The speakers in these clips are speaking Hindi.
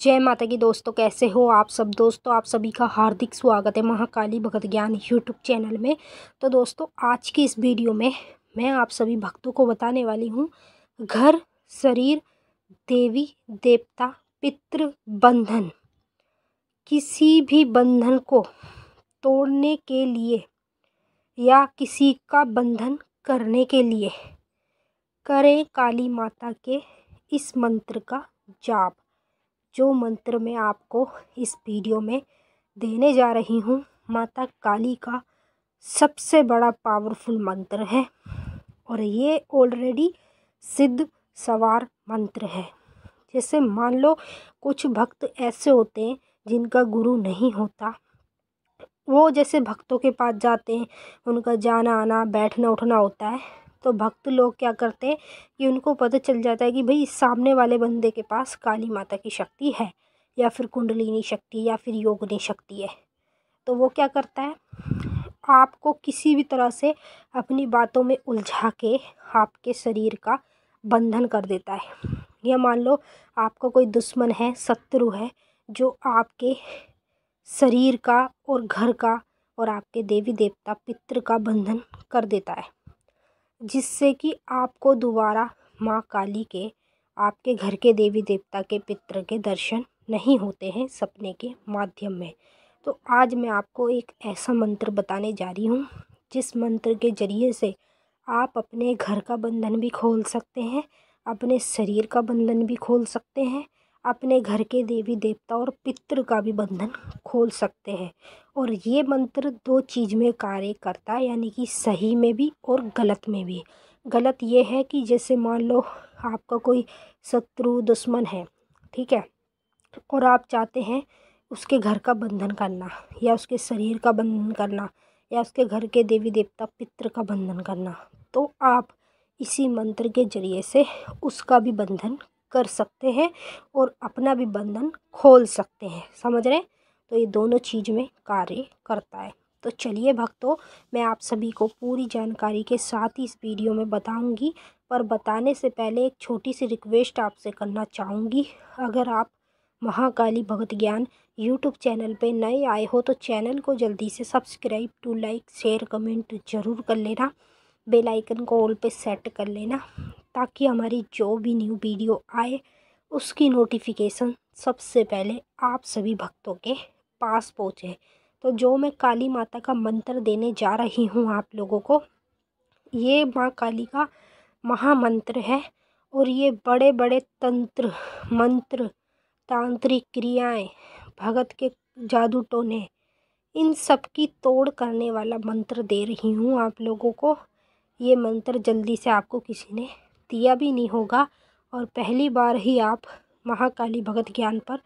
जय माता की दोस्तों कैसे हो आप सब दोस्तों आप सभी का हार्दिक स्वागत है महाकाली भगत ज्ञान यूट्यूब चैनल में तो दोस्तों आज की इस वीडियो में मैं आप सभी भक्तों को बताने वाली हूँ घर शरीर देवी देवता पितृ बंधन किसी भी बंधन को तोड़ने के लिए या किसी का बंधन करने के लिए करें काली माता के इस मंत्र का जाप जो मंत्र मैं आपको इस वीडियो में देने जा रही हूँ माता काली का सबसे बड़ा पावरफुल मंत्र है और ये ऑलरेडी सिद्ध सवार मंत्र है जैसे मान लो कुछ भक्त ऐसे होते हैं जिनका गुरु नहीं होता वो जैसे भक्तों के पास जाते हैं उनका जाना आना बैठना उठना होता है तो भक्त लोग क्या करते हैं कि उनको पता चल जाता है कि भाई सामने वाले बंदे के पास काली माता की शक्ति है या फिर कुंडलिनी शक्ति या फिर योगनी शक्ति है तो वो क्या करता है आपको किसी भी तरह से अपनी बातों में उलझा के आपके शरीर का बंधन कर देता है या मान लो आपका कोई दुश्मन है शत्रु है जो आपके शरीर का और घर का और आपके देवी देवता पितृ का बंधन कर देता है जिससे कि आपको दोबारा माँ काली के आपके घर के देवी देवता के पितृ के दर्शन नहीं होते हैं सपने के माध्यम में तो आज मैं आपको एक ऐसा मंत्र बताने जा रही हूँ जिस मंत्र के ज़रिए से आप अपने घर का बंधन भी खोल सकते हैं अपने शरीर का बंधन भी खोल सकते हैं अपने घर के देवी देवता और पितृ का भी बंधन खोल सकते हैं और ये मंत्र दो चीज़ में कार्य करता है यानी कि सही में भी और गलत में भी गलत ये है कि जैसे मान लो आपका कोई शत्रु दुश्मन है ठीक है और आप चाहते हैं उसके घर का बंधन करना या उसके शरीर का बंधन करना या उसके घर के देवी देवता पितृ का बंधन करना तो आप इसी मंत्र के जरिए से उसका भी बंधन कर सकते हैं और अपना भी बंधन खोल सकते हैं समझ रहे तो ये दोनों चीज़ में कार्य करता है तो चलिए भक्तों मैं आप सभी को पूरी जानकारी के साथ ही इस वीडियो में बताऊंगी पर बताने से पहले एक छोटी सी रिक्वेस्ट आपसे करना चाहूँगी अगर आप महाकाली भगत ज्ञान यूट्यूब चैनल पे नए आए हो तो चैनल को जल्दी से subscribe to like share comment ज़रूर कर लेना बेल आइकन को ऑल पे सेट कर लेना ताकि हमारी जो भी न्यू वीडियो आए उसकी नोटिफिकेशन सबसे पहले आप सभी भक्तों के पास पहुँचे तो जो मैं काली माता का मंत्र देने जा रही हूँ आप लोगों को ये माँ काली का महामंत्र है और ये बड़े बड़े तंत्र मंत्र तांत्रिक क्रियाएं भगत के जादू टोने इन सब की तोड़ करने वाला मंत्र दे रही हूँ आप लोगों को ये मंत्र जल्दी से आपको किसी ने दिया भी नहीं होगा और पहली बार ही आप महाकाली भगत ज्ञान पर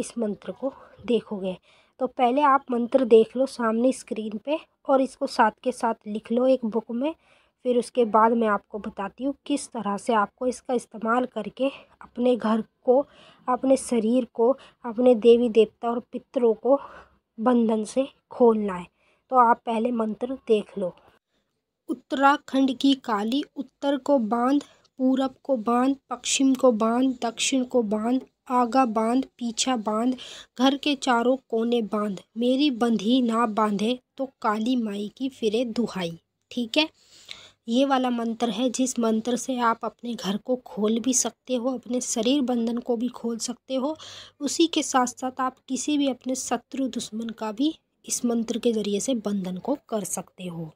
इस मंत्र को देखोगे तो पहले आप मंत्र देख लो सामने स्क्रीन पे और इसको साथ के साथ लिख लो एक बुक में फिर उसके बाद मैं आपको बताती हूँ किस तरह से आपको इसका इस्तेमाल करके अपने घर को अपने शरीर को अपने देवी देवता और पितरों को बंधन से खोलना है तो आप पहले मंत्र देख लो उत्तराखंड की काली उत्तर को बांध पूरब को बांध पश्चिम को बांध दक्षिण को बांध आगा बांध पीछा बांध घर के चारों कोने बांध मेरी बंधी ना बांधे तो काली माई की फिरे दुहाई ठीक है ये वाला मंत्र है जिस मंत्र से आप अपने घर को खोल भी सकते हो अपने शरीर बंधन को भी खोल सकते हो उसी के साथ साथ आप किसी भी अपने शत्रु दुश्मन का भी इस मंत्र के ज़रिए से बंधन को कर सकते हो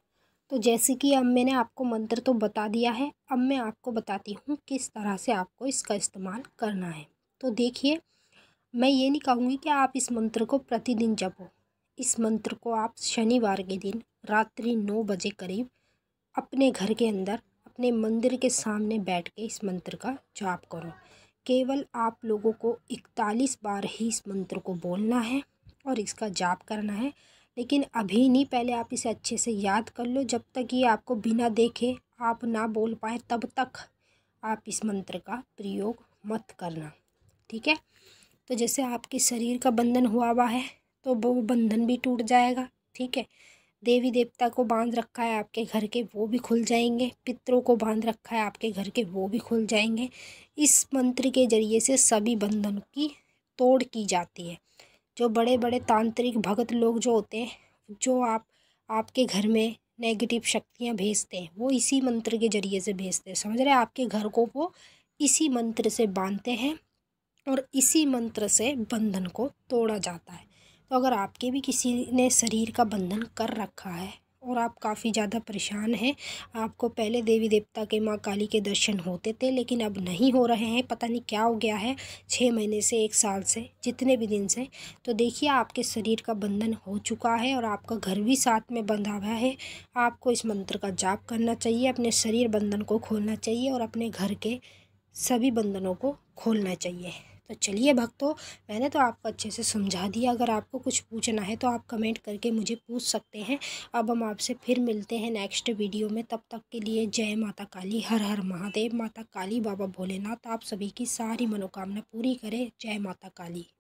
तो जैसे कि अब मैंने आपको मंत्र तो बता दिया है अब मैं आपको बताती हूँ किस तरह से आपको इसका इस्तेमाल करना है तो देखिए मैं ये नहीं कहूँगी कि आप इस मंत्र को प्रतिदिन जपो इस मंत्र को आप शनिवार के दिन रात्रि नौ बजे करीब अपने घर के अंदर अपने मंदिर के सामने बैठ के इस मंत्र का जाप करो केवल आप लोगों को इकतालीस बार ही इस मंत्र को बोलना है और इसका जाप करना है लेकिन अभी नहीं पहले आप इसे अच्छे से याद कर लो जब तक ये आपको बिना देखे आप ना बोल पाए तब तक आप इस मंत्र का प्रयोग मत करना ठीक है तो जैसे आपके शरीर का बंधन हुआ हुआ है तो वो बंधन भी टूट जाएगा ठीक है देवी देवता को बांध रखा है आपके घर के वो भी खुल जाएंगे पितरों को बांध रखा है आपके घर के वो भी खुल जाएंगे इस मंत्र के जरिए से सभी बंधन की तोड़ की जाती है जो बड़े बड़े तांत्रिक भगत लोग जो होते हैं जो आप आपके घर में नेगेटिव शक्तियाँ भेजते हैं वो इसी मंत्र के ज़रिए से भेजते हैं समझ रहे हैं आपके घर को वो इसी मंत्र से बांधते हैं और इसी मंत्र से बंधन को तोड़ा जाता है तो अगर आपके भी किसी ने शरीर का बंधन कर रखा है और आप काफ़ी ज़्यादा परेशान हैं आपको पहले देवी देवता के माँ काली के दर्शन होते थे लेकिन अब नहीं हो रहे हैं पता नहीं क्या हो गया है छः महीने से एक साल से जितने भी दिन से तो देखिए आपके शरीर का बंधन हो चुका है और आपका घर भी साथ में बंधा हुआ है आपको इस मंत्र का जाप करना चाहिए अपने शरीर बंधन को खोलना चाहिए और अपने घर के सभी बंधनों को खोलना चाहिए तो चलिए भक्तों मैंने तो आपको अच्छे से समझा दिया अगर आपको कुछ पूछना है तो आप कमेंट करके मुझे पूछ सकते हैं अब हम आपसे फिर मिलते हैं नेक्स्ट वीडियो में तब तक के लिए जय माता काली हर हर महादेव माता काली बाबा भोलेनाथ आप सभी की सारी मनोकामना पूरी करें जय माता काली